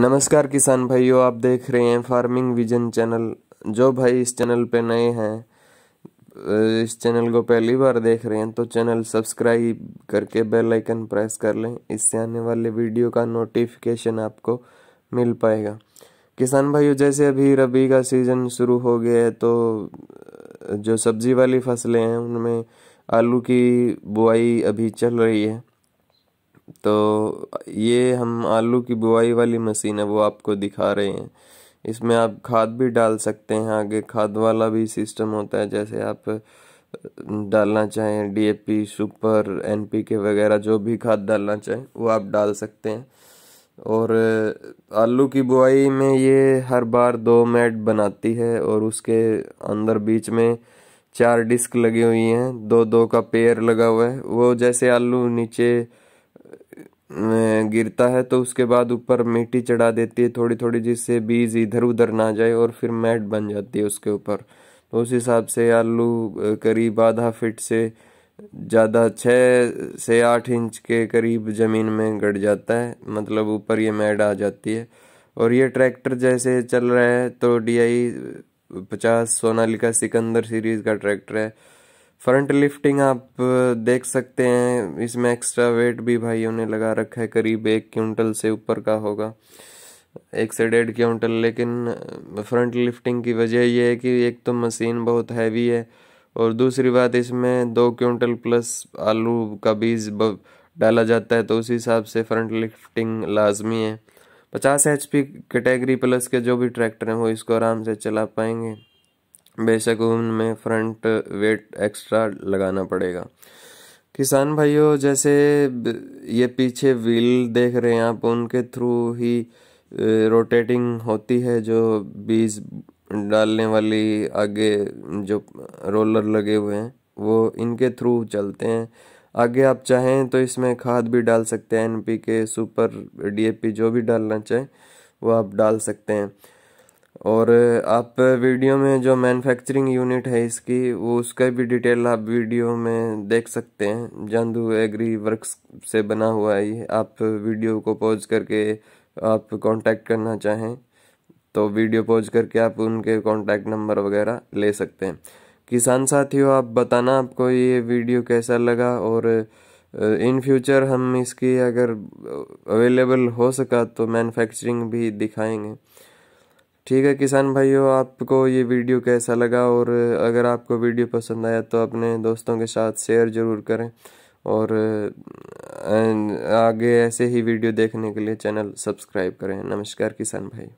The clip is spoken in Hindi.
नमस्कार किसान भाइयों आप देख रहे हैं फार्मिंग विजन चैनल जो भाई इस चैनल पे नए हैं इस चैनल को पहली बार देख रहे हैं तो चैनल सब्सक्राइब करके बेल आइकन प्रेस कर लें इससे आने वाले वीडियो का नोटिफिकेशन आपको मिल पाएगा किसान भाइयों जैसे अभी रबी का सीज़न शुरू हो गया है तो जो सब्जी वाली फसलें हैं उनमें आलू की बुआई अभी चल रही है तो ये हम आलू की बुआई वाली मशीन है वो आपको दिखा रहे हैं इसमें आप खाद भी डाल सकते हैं आगे खाद वाला भी सिस्टम होता है जैसे आप डालना चाहें डीएपी सुपर एनपीके वगैरह जो भी खाद डालना चाहें वो आप डाल सकते हैं और आलू की बुआई में ये हर बार दो मैट बनाती है और उसके अंदर बीच में चार डिस्क लगी हुई हैं दो दो का पेयर लगा हुआ है वो जैसे आलू नीचे गिरता है तो उसके बाद ऊपर मिट्टी चढ़ा देती है थोड़ी थोड़ी जिससे बीज इधर उधर ना जाए और फिर मैट बन जाती है उसके ऊपर तो उस हिसाब से आलू करीब आधा फिट से ज़्यादा छः से आठ इंच के करीब ज़मीन में गड़ जाता है मतलब ऊपर ये मैड आ जाती है और ये ट्रैक्टर जैसे चल रहा है तो डी आई पचास सोनालिका सिकंदर सीरीज़ का ट्रैक्टर है फ्रंट लिफ्टिंग आप देख सकते हैं इसमें एक्स्ट्रा वेट भी भाइयों ने लगा रखा है करीब एक क्विंटल से ऊपर का होगा एक से डेढ़ क्विंटल लेकिन फ्रंट लिफ्टिंग की वजह यह है कि एक तो मशीन बहुत हैवी है और दूसरी बात इसमें दो क्विंटल प्लस आलू का बीज डाला जाता है तो उस हिसाब से फ्रंट लिफ्टिंग लाजमी है पचास एच पी कैटेगरी प्लस के जो भी ट्रैक्टर हैं वो इसको आराम से चला पाएंगे बेशक उनमें फ्रंट वेट एक्स्ट्रा लगाना पड़ेगा किसान भाइयों जैसे ये पीछे व्हील देख रहे हैं आप उनके थ्रू ही रोटेटिंग होती है जो बीज डालने वाली आगे जो रोलर लगे हुए हैं वो इनके थ्रू चलते हैं आगे आप चाहें तो इसमें खाद भी डाल सकते हैं एनपीके सुपर डीएपी जो भी डालना चाहें वो आप डाल सकते हैं और आप वीडियो में जो मैन्युफैक्चरिंग यूनिट है इसकी वो उसका भी डिटेल आप वीडियो में देख सकते हैं जंदू एग्री वर्क्स से बना हुआ है ये आप वीडियो को पॉज करके आप कांटेक्ट करना चाहें तो वीडियो पॉज करके आप उनके कांटेक्ट नंबर वगैरह ले सकते हैं किसान साथियों आप बताना आपको ये वीडियो कैसा लगा और इन फ्यूचर हम इसकी अगर अवेलेबल हो सका तो मैनुफैक्चरिंग भी दिखाएंगे ठीक है किसान भाइयों आपको ये वीडियो कैसा लगा और अगर आपको वीडियो पसंद आया तो अपने दोस्तों के साथ शेयर ज़रूर करें और आगे ऐसे ही वीडियो देखने के लिए चैनल सब्सक्राइब करें नमस्कार किसान भाई